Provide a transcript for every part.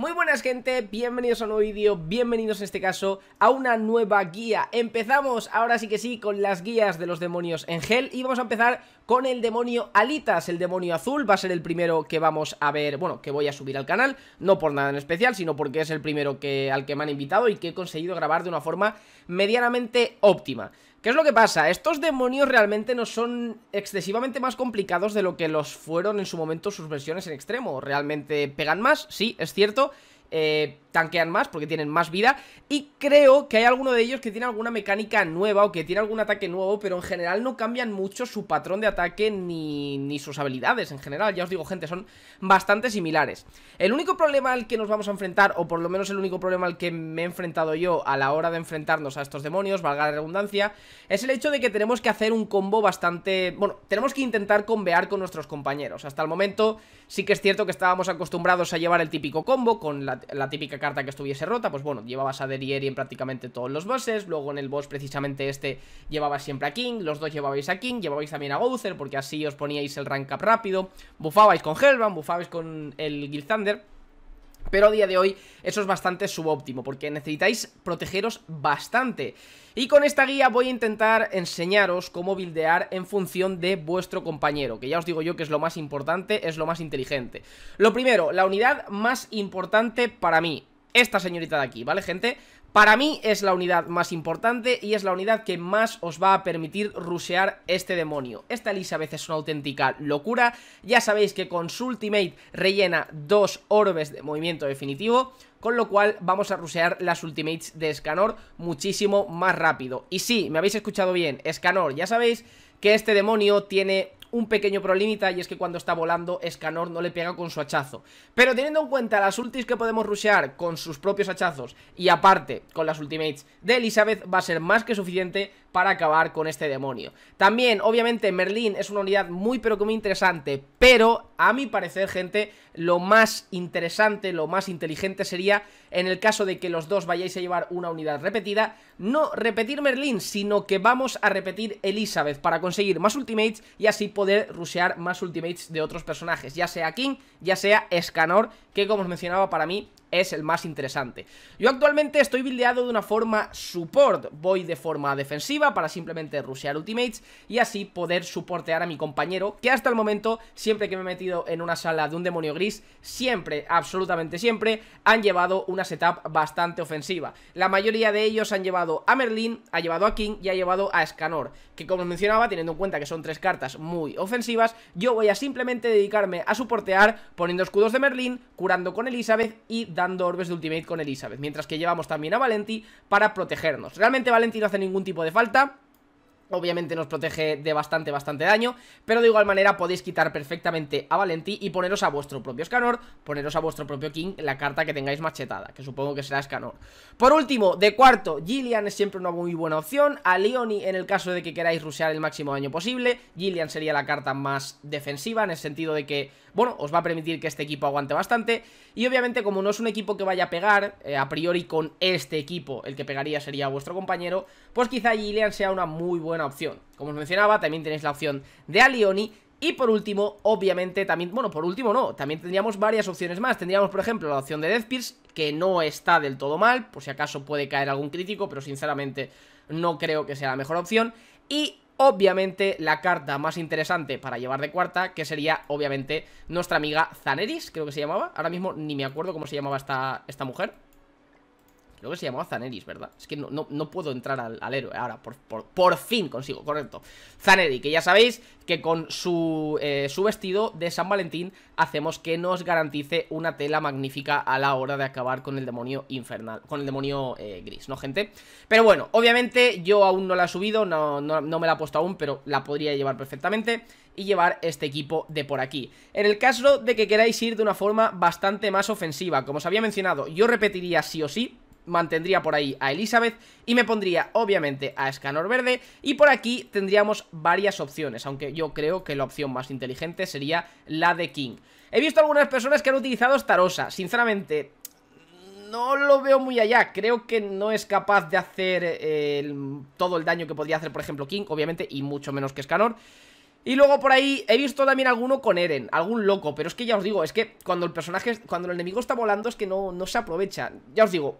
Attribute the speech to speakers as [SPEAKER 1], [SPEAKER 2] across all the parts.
[SPEAKER 1] Muy buenas gente, bienvenidos a un nuevo vídeo, bienvenidos en este caso a una nueva guía Empezamos ahora sí que sí con las guías de los demonios en gel y vamos a empezar con el demonio Alitas, el demonio azul, va a ser el primero que vamos a ver, bueno, que voy a subir al canal, no por nada en especial, sino porque es el primero que, al que me han invitado y que he conseguido grabar de una forma medianamente óptima. ¿Qué es lo que pasa? Estos demonios realmente no son excesivamente más complicados de lo que los fueron en su momento sus versiones en extremo. Realmente pegan más, sí, es cierto, eh, tanquean más porque tienen más vida y creo que hay alguno de ellos que tiene alguna mecánica nueva o que tiene algún ataque nuevo, pero en general no cambian mucho su patrón de ataque ni, ni sus habilidades en general, ya os digo gente, son bastante similares. El único problema al que nos vamos a enfrentar, o por lo menos el único problema al que me he enfrentado yo a la hora de enfrentarnos a estos demonios, valga la redundancia, es el hecho de que tenemos que hacer un combo bastante... Bueno, tenemos que intentar convear con nuestros compañeros. Hasta el momento sí que es cierto que estábamos acostumbrados a llevar el típico combo con la, la típica que estuviese rota, pues bueno, llevabas a Derieri en prácticamente todos los bosses, luego en el boss precisamente este llevabas siempre a King, los dos llevabais a King, llevabais también a Gouther, porque así os poníais el rank up rápido, bufabais con Helvan, bufabais con el Thunder, pero a día de hoy eso es bastante subóptimo porque necesitáis protegeros bastante. Y con esta guía voy a intentar enseñaros cómo buildear en función de vuestro compañero, que ya os digo yo que es lo más importante, es lo más inteligente. Lo primero, la unidad más importante para mí, esta señorita de aquí, ¿vale, gente? Para mí es la unidad más importante y es la unidad que más os va a permitir rusear este demonio. Esta Elizabeth es una auténtica locura, ya sabéis que con su ultimate rellena dos orbes de movimiento definitivo, con lo cual vamos a rusear las ultimates de Scanor muchísimo más rápido. Y sí, me habéis escuchado bien, Scanor. ya sabéis que este demonio tiene un pequeño problemita y es que cuando está volando Escanor no le pega con su hachazo. Pero teniendo en cuenta las ultis que podemos rushear con sus propios hachazos y aparte con las ultimates de Elizabeth va a ser más que suficiente para acabar con este demonio. También, obviamente, Merlín es una unidad muy pero que muy interesante, pero a mi parecer, gente, lo más interesante, lo más inteligente sería, en el caso de que los dos vayáis a llevar una unidad repetida, no repetir Merlín, sino que vamos a repetir Elizabeth para conseguir más ultimates y así poder rusear más ultimates de otros personajes, ya sea King, ya sea Escanor, que como os mencionaba para mí es el más interesante. Yo actualmente estoy buildeado de una forma support, voy de forma defensiva para simplemente rushear ultimates y así poder suportear a mi compañero, que hasta el momento, siempre que me he metido en una sala de un demonio gris, siempre, absolutamente siempre, han llevado una setup bastante ofensiva. La mayoría de ellos han llevado a Merlin, ha llevado a King y ha llevado a Scanor que como mencionaba, teniendo en cuenta que son tres cartas muy ofensivas, yo voy a simplemente dedicarme a soportear poniendo escudos de Merlin, curando con Elizabeth y dando orbes de ultimate con Elizabeth, mientras que llevamos también a Valenti para protegernos. Realmente Valenti no hace ningún tipo de falta, Obviamente nos protege de bastante, bastante daño, pero de igual manera podéis quitar perfectamente a Valenti y poneros a vuestro propio Escanor, poneros a vuestro propio King la carta que tengáis machetada, que supongo que será Escanor. Por último, de cuarto, Gillian es siempre una muy buena opción, a Leoni en el caso de que queráis rusear el máximo daño posible, Gillian sería la carta más defensiva en el sentido de que, bueno, os va a permitir que este equipo aguante bastante y obviamente como no es un equipo que vaya a pegar, eh, a priori con este equipo el que pegaría sería vuestro compañero, pues quizá Gillian sea una muy buena opción. Como os mencionaba, también tenéis la opción de Alioni y por último, obviamente, también, bueno, por último no, también tendríamos varias opciones más. Tendríamos, por ejemplo, la opción de Death Pierce, que no está del todo mal, por si acaso puede caer algún crítico, pero sinceramente no creo que sea la mejor opción. Y obviamente la carta más interesante para llevar de cuarta, que sería obviamente nuestra amiga Zaneris, creo que se llamaba. Ahora mismo ni me acuerdo cómo se llamaba esta, esta mujer. Creo que se llamaba Zaneris, ¿verdad? Es que no, puedo entrar al, héroe ahora, por, fin consigo, correcto. Zaneri, que ya sabéis que con su, eh, su vestido de San Valentín hacemos que nos garantice una tela magnífica a la hora de acabar con el demonio infernal, con el demonio eh, gris, ¿no, gente? Pero bueno, obviamente yo aún no la he subido, no, no, no me la he puesto aún, pero la podría llevar perfectamente y llevar este equipo de por aquí. En el caso de que queráis ir de una forma bastante más ofensiva, como os había mencionado, yo repetiría sí o sí mantendría por ahí a Elizabeth y me pondría obviamente a Escanor Verde y por aquí tendríamos varias opciones, aunque yo creo que la opción más inteligente sería la de King. He visto algunas personas que han utilizado Starosa, sinceramente no lo veo muy allá. Creo que no es capaz de hacer eh, todo el daño que podría hacer, por ejemplo, King, obviamente, y mucho menos que Scanor. Y luego por ahí he visto también alguno con Eren, algún loco, pero es que ya os digo, es que cuando el personaje, cuando el enemigo está volando es que no, no se aprovecha. Ya os digo,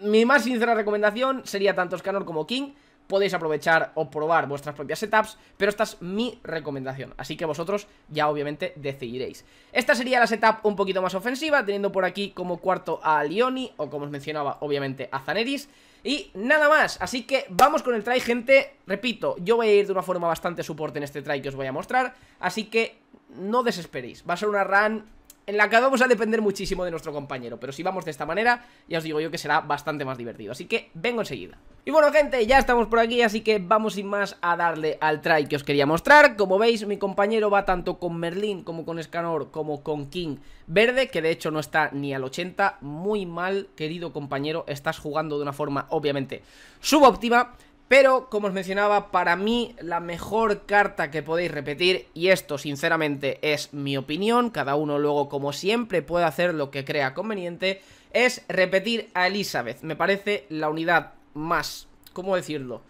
[SPEAKER 1] mi más sincera recomendación sería tanto Scanor como King. Podéis aprovechar o probar vuestras propias setups, pero esta es mi recomendación, así que vosotros ya obviamente decidiréis. Esta sería la setup un poquito más ofensiva, teniendo por aquí como cuarto a Leoni. o como os mencionaba, obviamente a Zaneris. Y nada más, así que vamos con el try, gente. Repito, yo voy a ir de una forma bastante soporte en este try que os voy a mostrar, así que no desesperéis. Va a ser una run en la que vamos a depender muchísimo de nuestro compañero Pero si vamos de esta manera, ya os digo yo que será bastante más divertido Así que vengo enseguida Y bueno gente, ya estamos por aquí, así que vamos sin más a darle al try que os quería mostrar Como veis, mi compañero va tanto con Merlin, como con Escanor, como con King Verde Que de hecho no está ni al 80, muy mal, querido compañero Estás jugando de una forma, obviamente, subóptima pero, como os mencionaba, para mí la mejor carta que podéis repetir, y esto sinceramente es mi opinión, cada uno luego como siempre puede hacer lo que crea conveniente, es repetir a Elizabeth. Me parece la unidad más, ¿cómo decirlo?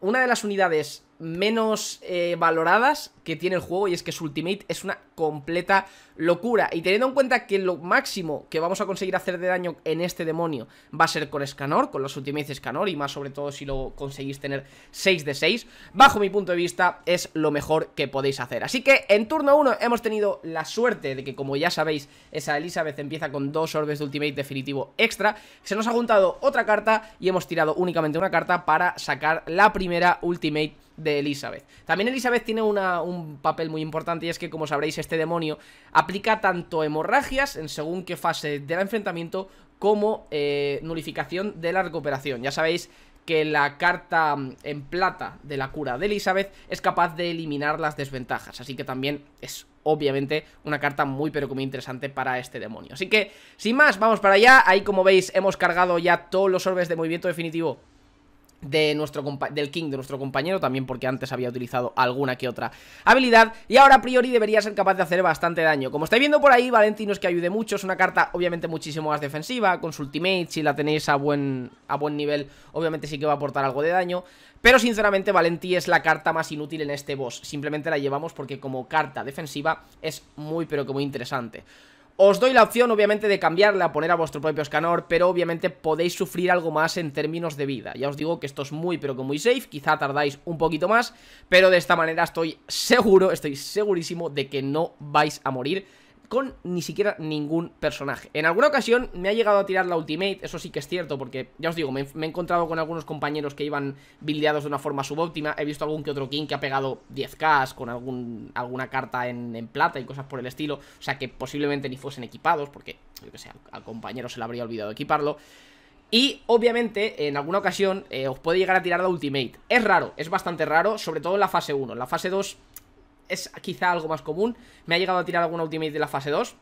[SPEAKER 1] Una de las unidades menos eh, valoradas que tiene el juego y es que su ultimate es una completa locura y teniendo en cuenta que lo máximo que vamos a conseguir hacer de daño en este demonio va a ser con Escanor, con los ultimates Escanor y más sobre todo si lo conseguís tener 6 de 6, bajo mi punto de vista es lo mejor que podéis hacer así que en turno 1 hemos tenido la suerte de que como ya sabéis esa Elizabeth empieza con dos orbes de ultimate definitivo extra, se nos ha juntado otra carta y hemos tirado únicamente una carta para sacar la primera ultimate de Elizabeth. También Elizabeth tiene un papel muy importante y es que, como sabréis, este demonio aplica tanto hemorragias en según qué fase del enfrentamiento como eh, nulificación de la recuperación. Ya sabéis que la carta mm, en plata de la cura de Elizabeth es capaz de eliminar las desventajas, así que también es obviamente una carta muy pero muy interesante para este demonio. Así que, sin más, vamos para allá, ahí como veis hemos cargado ya todos los orbes de movimiento definitivo de nuestro del King, de nuestro compañero, también porque antes había utilizado alguna que otra habilidad, y ahora a priori debería ser capaz de hacer bastante daño. Como estáis viendo por ahí, Valenti no es que ayude mucho, es una carta obviamente muchísimo más defensiva, con su ultimate, si la tenéis a buen, a buen nivel, obviamente sí que va a aportar algo de daño, pero sinceramente Valenti es la carta más inútil en este boss, simplemente la llevamos porque como carta defensiva es muy pero que muy interesante. Os doy la opción obviamente de cambiarla, poner a vuestro propio escanor, pero obviamente podéis sufrir algo más en términos de vida. Ya os digo que esto es muy pero que muy safe, quizá tardáis un poquito más, pero de esta manera estoy seguro, estoy segurísimo de que no vais a morir con ni siquiera ningún personaje. En alguna ocasión me ha llegado a tirar la ultimate, eso sí que es cierto, porque ya os digo, me, he encontrado con algunos compañeros que iban bildeados de una forma subóptima, he visto algún que otro king que ha pegado 10k con algún, alguna carta en, plata y cosas por el estilo, o sea que posiblemente ni fuesen equipados, porque yo que sé, al, compañero se le habría olvidado equiparlo. Y obviamente en alguna ocasión eh, os puede llegar a tirar la ultimate. Es raro, es bastante raro, sobre todo en la fase 1. En la fase 2 es quizá algo más común. Me ha llegado a tirar alguna ultimate de la fase 2.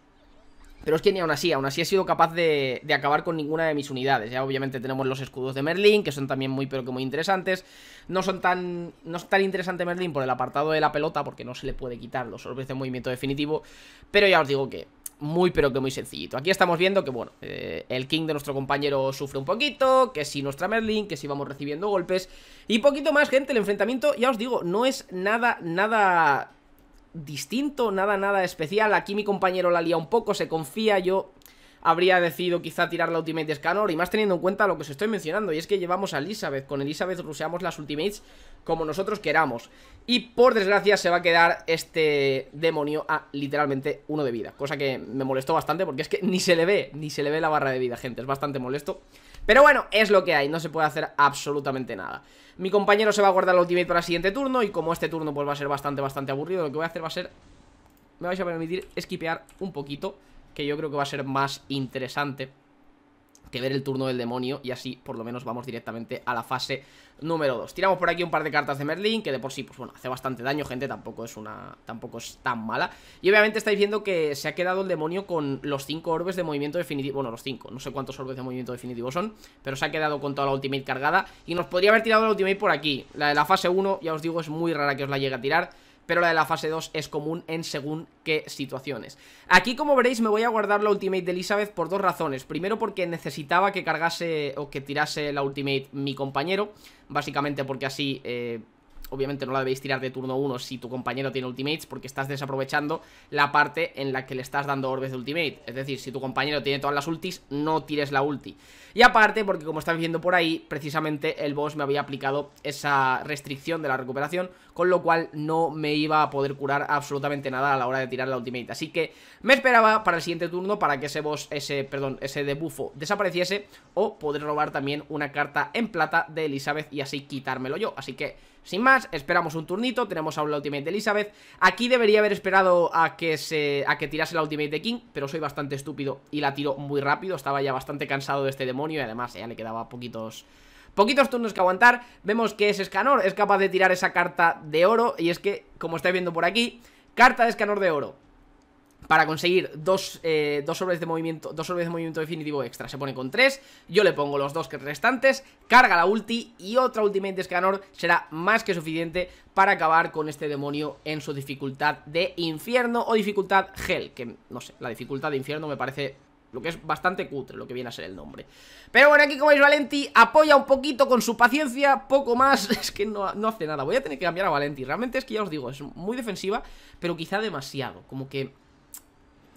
[SPEAKER 1] Pero es que ni aún así, aún así he sido capaz de, acabar con ninguna de mis unidades. Ya obviamente tenemos los escudos de Merlin, que son también muy pero que muy interesantes. No son tan. No es tan interesante Merlin por el apartado de la pelota, porque no se le puede quitar los orbes de movimiento definitivo. Pero ya os digo que. Muy pero que muy sencillito Aquí estamos viendo que bueno eh, El King de nuestro compañero sufre un poquito Que si nuestra Merlin, que si vamos recibiendo golpes Y poquito más gente, el enfrentamiento Ya os digo, no es nada, nada distinto, nada, nada especial. Aquí mi compañero la lía un poco, se confía, yo habría decidido quizá tirar la Ultimate de y más teniendo en cuenta lo que os estoy mencionando y es que llevamos a Elizabeth, con Elizabeth ruseamos las Ultimates como nosotros queramos y por desgracia se va a quedar este demonio a literalmente uno de vida, cosa que me molestó bastante porque es que ni se le ve, ni se le ve la barra de vida gente, es bastante molesto pero bueno, es lo que hay, no se puede hacer absolutamente nada Mi compañero se va a guardar el ultimate para el siguiente turno Y como este turno pues va a ser bastante, bastante aburrido Lo que voy a hacer va a ser, me vais a permitir esquipear un poquito Que yo creo que va a ser más interesante que ver el turno del demonio y así por lo menos vamos directamente a la fase número 2. Tiramos por aquí un par de cartas de Merlin, que de por sí, pues bueno, hace bastante daño, gente, tampoco es una tampoco es tan mala. Y obviamente estáis viendo que se ha quedado el demonio con los 5 orbes de movimiento definitivo, bueno, los 5, no sé cuántos orbes de movimiento definitivo son, pero se ha quedado con toda la ultimate cargada y nos podría haber tirado la ultimate por aquí. La de la fase 1, ya os digo, es muy rara que os la llegue a tirar pero la de la fase 2 es común en según qué situaciones. Aquí, como veréis, me voy a guardar la ultimate de Elizabeth por dos razones. Primero, porque necesitaba que cargase o que tirase la ultimate mi compañero, básicamente porque así... Eh, obviamente no la debéis tirar de turno 1 si tu compañero tiene ultimates, porque estás desaprovechando la parte en la que le estás dando orbes de ultimate. Es decir, si tu compañero tiene todas las ultis, no tires la ulti. Y aparte, porque como estáis viendo por ahí, precisamente el boss me había aplicado esa restricción de la recuperación, con lo cual no me iba a poder curar absolutamente nada a la hora de tirar la ultimate. Así que me esperaba para el siguiente turno para que ese boss, ese, perdón, ese debufo desapareciese o poder robar también una carta en plata de Elizabeth y así quitármelo yo. Así que sin más, esperamos un turnito, tenemos a la ultimate de Elizabeth. Aquí debería haber esperado a que, se, a que tirase la ultimate de King, pero soy bastante estúpido y la tiro muy rápido. Estaba ya bastante cansado de este demonio y además eh, ya le quedaba poquitos... Poquitos turnos que aguantar, vemos que ese Escanor, es capaz de tirar esa carta de oro y es que, como estáis viendo por aquí, carta de Escanor de oro, para conseguir dos, eh, dos, sobres de movimiento, dos de movimiento definitivo extra. Se pone con tres, yo le pongo los dos restantes, carga la ulti y otra Ultimate Scanor será más que suficiente para acabar con este demonio en su dificultad de infierno o dificultad gel, que no sé, la dificultad de infierno me parece lo que es bastante cutre, lo que viene a ser el nombre. Pero bueno, aquí como veis Valenti apoya un poquito con su paciencia, poco más, es que no, no hace nada. Voy a tener que cambiar a Valenti, realmente es que ya os digo, es muy defensiva, pero quizá demasiado, como que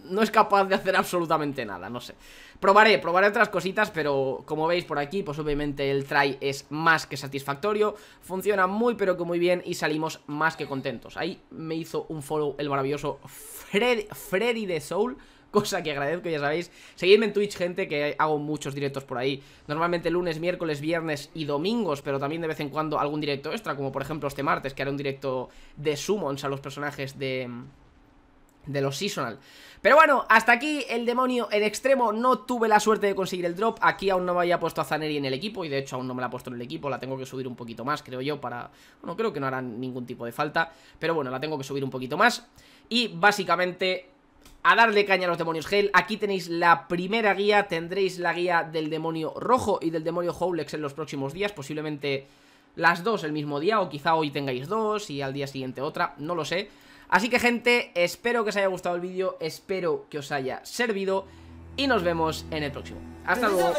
[SPEAKER 1] no es capaz de hacer absolutamente nada, no sé. Probaré, probaré otras cositas, pero como veis por aquí, pues obviamente el try es más que satisfactorio, funciona muy pero que muy bien y salimos más que contentos. Ahí me hizo un follow el maravilloso Freddy de Soul, cosa que agradezco, ya sabéis. Seguidme en Twitch, gente, que hago muchos directos por ahí. Normalmente lunes, miércoles, viernes y domingos, pero también de vez en cuando algún directo extra, como por ejemplo este martes, que haré un directo de summons a los personajes de de los seasonal Pero bueno, hasta aquí el demonio en extremo No tuve la suerte de conseguir el drop Aquí aún no me había puesto a Zaneri en el equipo Y de hecho aún no me la he puesto en el equipo La tengo que subir un poquito más, creo yo, para... Bueno, creo que no harán ningún tipo de falta Pero bueno, la tengo que subir un poquito más Y básicamente... A darle caña a los demonios Hell, aquí tenéis la primera guía, tendréis la guía del demonio rojo y del demonio Howlex en los próximos días, posiblemente las dos el mismo día o quizá hoy tengáis dos y al día siguiente otra, no lo sé, Así que gente, espero que os haya gustado el vídeo, espero que os haya servido y nos vemos en el próximo. ¡Hasta luego!